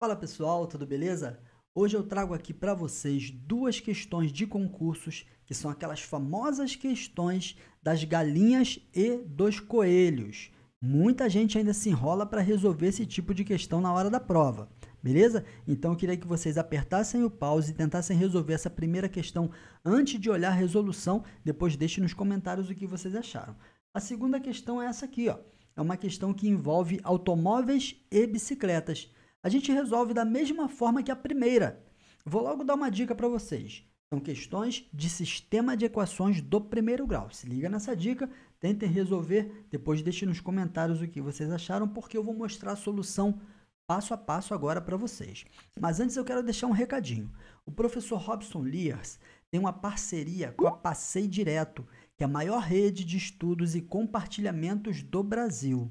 Fala pessoal, tudo beleza? Hoje eu trago aqui para vocês duas questões de concursos, que são aquelas famosas questões das galinhas e dos coelhos. Muita gente ainda se enrola para resolver esse tipo de questão na hora da prova, beleza? Então eu queria que vocês apertassem o pause e tentassem resolver essa primeira questão antes de olhar a resolução, depois deixe nos comentários o que vocês acharam. A segunda questão é essa aqui, ó. É uma questão que envolve automóveis e bicicletas a gente resolve da mesma forma que a primeira. Vou logo dar uma dica para vocês. São questões de sistema de equações do primeiro grau. Se liga nessa dica, tentem resolver, depois deixem nos comentários o que vocês acharam, porque eu vou mostrar a solução passo a passo agora para vocês. Mas antes eu quero deixar um recadinho. O professor Robson Lears tem uma parceria com a Passei Direto, que é a maior rede de estudos e compartilhamentos do Brasil.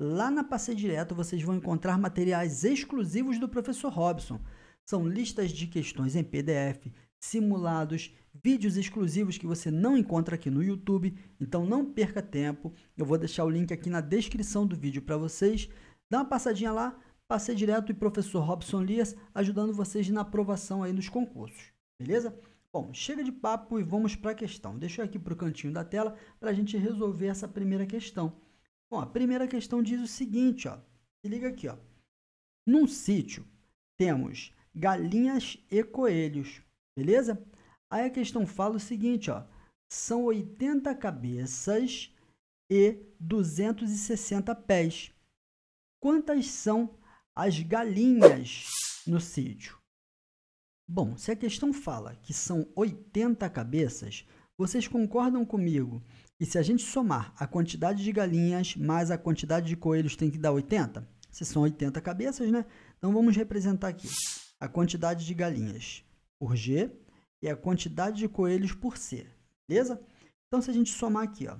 Lá na Passe Direto vocês vão encontrar materiais exclusivos do professor Robson. São listas de questões em PDF, simulados, vídeos exclusivos que você não encontra aqui no YouTube. Então não perca tempo. Eu vou deixar o link aqui na descrição do vídeo para vocês. Dá uma passadinha lá, passei direto e professor Robson Lias ajudando vocês na aprovação aí nos concursos. Beleza? Bom, chega de papo e vamos para a questão. Deixa eu aqui para o cantinho da tela para a gente resolver essa primeira questão. Bom, a primeira questão diz o seguinte, ó. Se liga aqui, ó. Num sítio temos galinhas e coelhos, beleza? Aí a questão fala o seguinte, ó. São 80 cabeças e 260 pés. Quantas são as galinhas no sítio? Bom, se a questão fala que são 80 cabeças, vocês concordam comigo e se a gente somar a quantidade de galinhas mais a quantidade de coelhos tem que dar 80? Se são 80 cabeças, né? Então vamos representar aqui a quantidade de galinhas por G e a quantidade de coelhos por C, beleza? Então se a gente somar aqui, ó,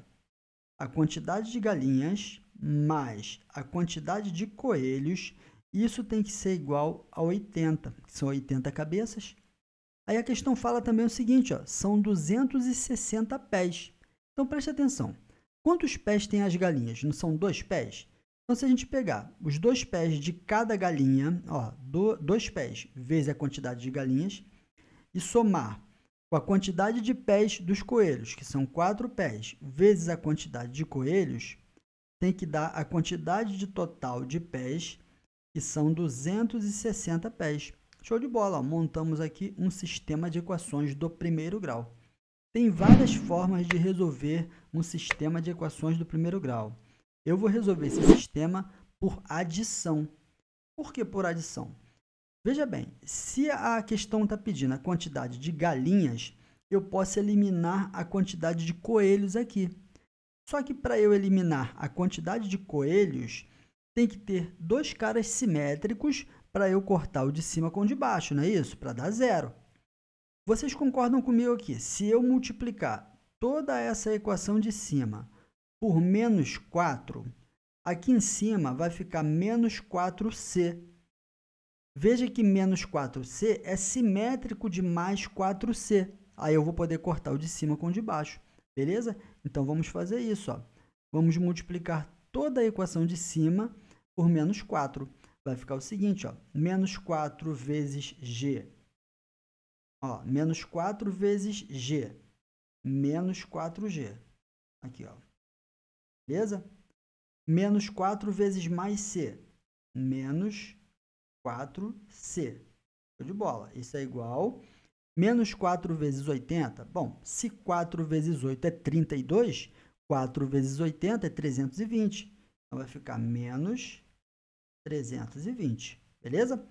a quantidade de galinhas mais a quantidade de coelhos, isso tem que ser igual a 80, que são 80 cabeças. Aí a questão fala também o seguinte, ó, são 260 pés. Então preste atenção. Quantos pés tem as galinhas? Não são dois pés? Então, se a gente pegar os dois pés de cada galinha, ó, do, dois pés vezes a quantidade de galinhas, e somar com a quantidade de pés dos coelhos, que são quatro pés, vezes a quantidade de coelhos, tem que dar a quantidade de total de pés, que são 260 pés. Show de bola! Montamos aqui um sistema de equações do primeiro grau. Tem várias formas de resolver um sistema de equações do primeiro grau. Eu vou resolver esse sistema por adição. Por que por adição? Veja bem, se a questão está pedindo a quantidade de galinhas, eu posso eliminar a quantidade de coelhos aqui. Só que para eu eliminar a quantidade de coelhos, tem que ter dois caras simétricos para eu cortar o de cima com o de baixo, não é isso? Para dar zero. Vocês concordam comigo aqui? Se eu multiplicar toda essa equação de cima por menos 4, aqui em cima vai ficar menos 4c. Veja que menos 4c é simétrico de mais 4c. Aí eu vou poder cortar o de cima com o de baixo, beleza? Então vamos fazer isso. Ó. Vamos multiplicar toda a equação de cima por menos 4. Vai ficar o seguinte, ó, menos 4 vezes g Ó, menos 4 vezes G. Menos 4G. Aqui, ó. Beleza? Menos 4 vezes mais C. Menos 4C. Show de bola. Isso é igual. Menos 4 vezes 80. Bom, se 4 vezes 8 é 32, 4 vezes 80 é 320. Então, vai ficar menos 320. Beleza?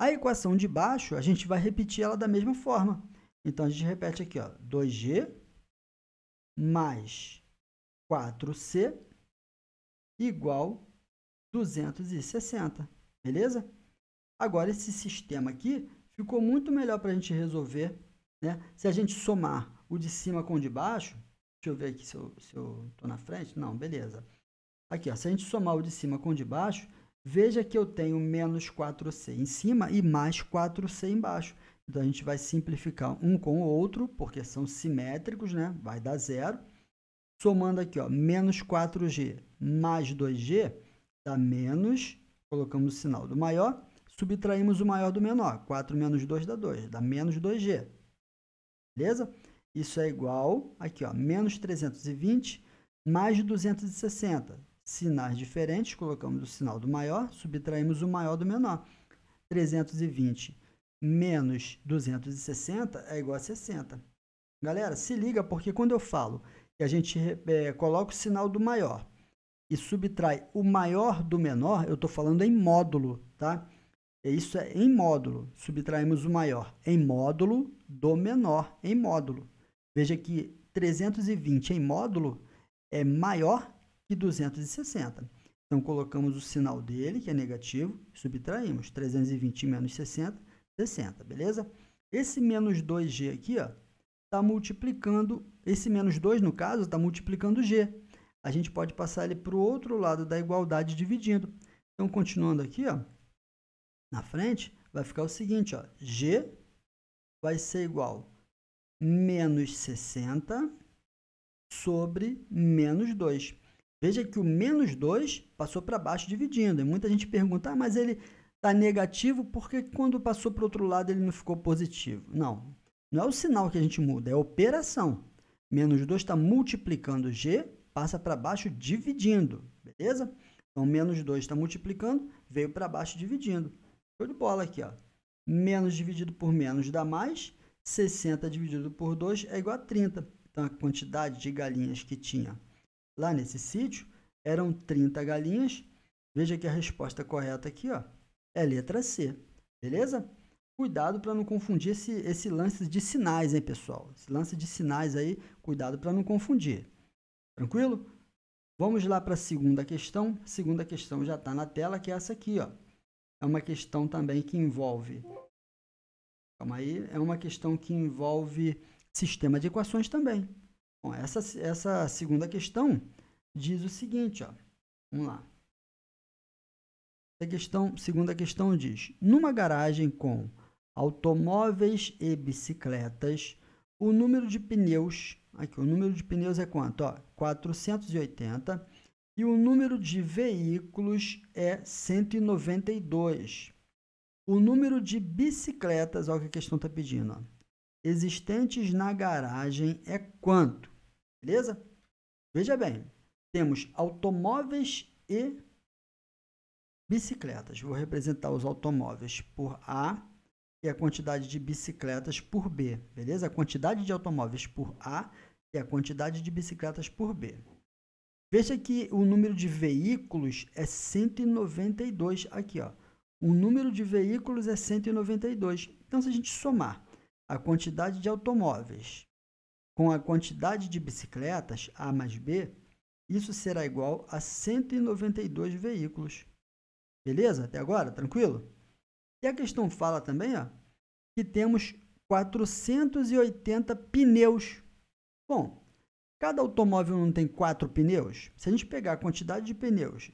A equação de baixo, a gente vai repetir ela da mesma forma. Então, a gente repete aqui, ó, 2G mais 4C igual 260, beleza? Agora, esse sistema aqui ficou muito melhor para a gente resolver, né? Se a gente somar o de cima com o de baixo, deixa eu ver aqui se eu estou na frente, não, beleza. Aqui, ó, se a gente somar o de cima com o de baixo, Veja que eu tenho menos 4C em cima e mais 4C embaixo. Então, a gente vai simplificar um com o outro, porque são simétricos, né? Vai dar zero. Somando aqui, ó, menos 4G mais 2G, dá menos, colocamos o sinal do maior, subtraímos o maior do menor. 4 menos 2 dá 2, dá menos 2G. Beleza? Isso é igual, aqui, ó, menos 320 mais 260 sinais diferentes, colocamos o sinal do maior, subtraímos o maior do menor. 320 menos 260 é igual a 60. Galera, se liga, porque quando eu falo que a gente é, coloca o sinal do maior e subtrai o maior do menor, eu estou falando em módulo, tá? É, isso é em módulo. Subtraímos o maior em módulo do menor em módulo. Veja que 320 em módulo é maior e 260. Então, colocamos o sinal dele, que é negativo, subtraímos. 320 menos 60, 60, beleza? Esse menos 2g aqui, ó, está multiplicando, esse menos 2, no caso, está multiplicando g. A gente pode passar ele para o outro lado da igualdade dividindo. Então, continuando aqui, ó, na frente, vai ficar o seguinte, ó, g vai ser igual a menos 60 sobre menos 2. Veja que o menos 2 passou para baixo dividindo. E muita gente pergunta, ah, mas ele está negativo, porque quando passou para o outro lado ele não ficou positivo? Não, não é o sinal que a gente muda, é a operação. Menos 2 está multiplicando G, passa para baixo dividindo, beleza? Então, menos 2 está multiplicando, veio para baixo dividindo. Show de bola aqui, ó. Menos dividido por menos dá mais, 60 dividido por 2 é igual a 30. Então, a quantidade de galinhas que tinha lá nesse sítio, eram 30 galinhas. Veja que a resposta correta aqui ó, é letra C, beleza? Cuidado para não confundir esse, esse lance de sinais, hein, pessoal? Esse lance de sinais aí, cuidado para não confundir. Tranquilo? Vamos lá para a segunda questão. A segunda questão já está na tela, que é essa aqui. Ó. É uma questão também que envolve. Calma aí. É uma questão que envolve sistema de equações também. Bom, essa, essa segunda questão diz o seguinte, ó. Vamos lá. A questão, segunda questão diz: numa garagem com automóveis e bicicletas, o número de pneus, aqui o número de pneus é quanto? Ó, 480 e o número de veículos é 192. O número de bicicletas, olha o que a questão está pedindo, ó, existentes na garagem é quanto? Beleza? Veja bem, temos automóveis e bicicletas. Vou representar os automóveis por A e a quantidade de bicicletas por B, beleza? A quantidade de automóveis por A e a quantidade de bicicletas por B. Veja que o número de veículos é 192 aqui, ó. O número de veículos é 192. Então, se a gente somar a quantidade de automóveis com a quantidade de bicicletas, A mais B, isso será igual a 192 veículos. Beleza? Até agora, tranquilo? E a questão fala também ó, que temos 480 pneus. Bom, cada automóvel não tem quatro pneus? Se a gente pegar a quantidade de pneus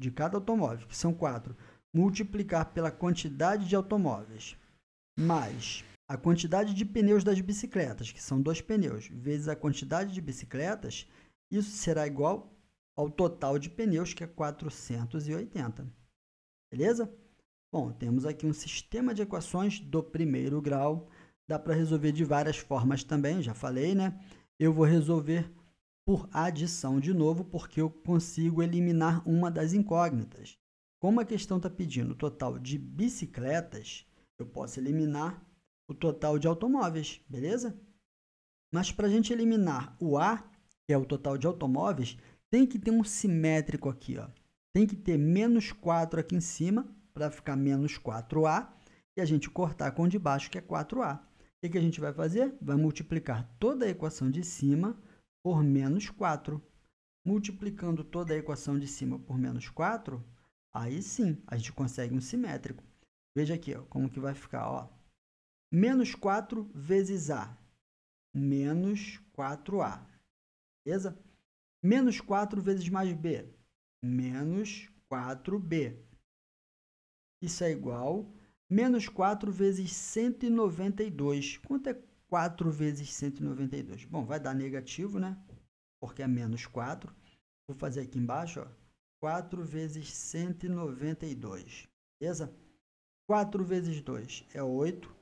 de cada automóvel, que são quatro, multiplicar pela quantidade de automóveis, mais a quantidade de pneus das bicicletas, que são dois pneus, vezes a quantidade de bicicletas, isso será igual ao total de pneus, que é 480. Beleza? Bom, temos aqui um sistema de equações do primeiro grau. Dá para resolver de várias formas também, já falei, né? Eu vou resolver por adição de novo, porque eu consigo eliminar uma das incógnitas. Como a questão está pedindo o total de bicicletas, eu posso eliminar o total de automóveis, beleza? Mas para a gente eliminar o A, que é o total de automóveis, tem que ter um simétrico aqui, ó. Tem que ter menos 4 aqui em cima, para ficar menos 4A, e a gente cortar com o de baixo, que é 4A. O que, a gente vai fazer? Vai multiplicar toda a equação de cima por menos 4. Multiplicando toda a equação de cima por menos 4, aí sim, a gente consegue um simétrico. Veja aqui, ó, como que vai ficar, ó menos 4 vezes A. Menos 4A. Beleza? Menos 4 vezes mais B. Menos 4B. Isso é igual a menos 4 vezes 192. Quanto é 4 vezes 192? Bom, vai dar negativo, né? Porque é menos 4. Vou fazer aqui embaixo, ó. 4 vezes 192. Beleza? 4 vezes 2 é 8.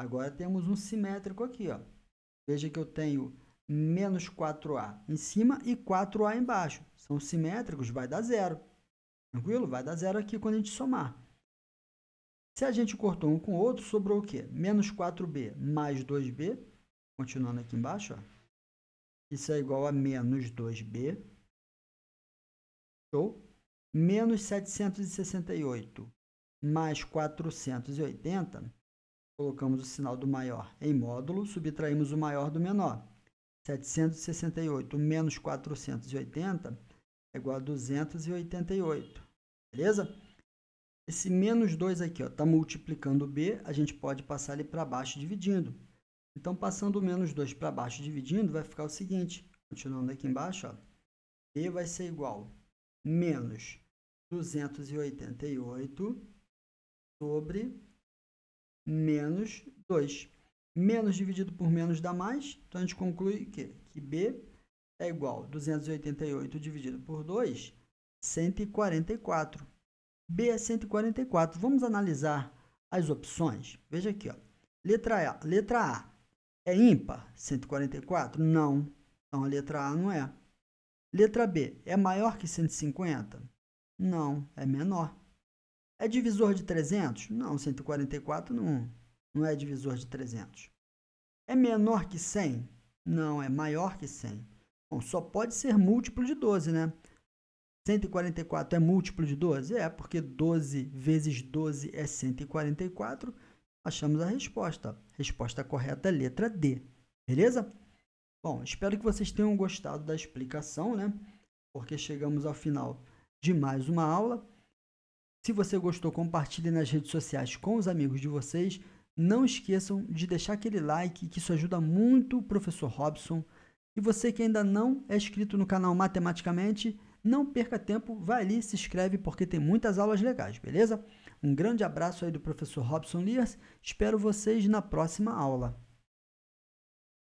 Agora temos um simétrico aqui, ó. Veja que eu tenho menos 4A em cima e 4A embaixo. São simétricos, vai dar zero. Tranquilo? Vai dar zero aqui quando a gente somar. Se a gente cortou um com o outro, sobrou o quê? Menos 4B mais 2B, continuando aqui embaixo, ó. Isso é igual a menos 2B. Show? Menos 768 mais 480 colocamos o sinal do maior em módulo, subtraímos o maior do menor. 768 menos 480 é igual a 288, beleza? Esse menos 2 aqui está multiplicando B, a gente pode passar ele para baixo dividindo. Então, passando o menos 2 para baixo dividindo, vai ficar o seguinte, continuando aqui embaixo, ó, B vai ser igual a menos 288 sobre menos 2. Menos dividido por menos dá mais, então a gente conclui que, que B é igual a 288 dividido por 2, 144. B é 144. Vamos analisar as opções. Veja aqui, ó. Letra A, letra A é ímpar 144? Não. Então a letra A não é. Letra B é maior que 150? Não, é menor. É divisor de 300? Não, 144 não, não é divisor de 300. É menor que 100? Não, é maior que 100. Bom, só pode ser múltiplo de 12, né? 144 é múltiplo de 12? É, porque 12 vezes 12 é 144. Achamos a resposta. Resposta correta é letra D. Beleza? Bom, espero que vocês tenham gostado da explicação, né? Porque chegamos ao final de mais uma aula. Se você gostou, compartilhe nas redes sociais com os amigos de vocês. Não esqueçam de deixar aquele like, que isso ajuda muito o professor Robson. E você que ainda não é inscrito no canal Matematicamente, não perca tempo, vai ali, se inscreve, porque tem muitas aulas legais, beleza? Um grande abraço aí do professor Robson Lias. Espero vocês na próxima aula.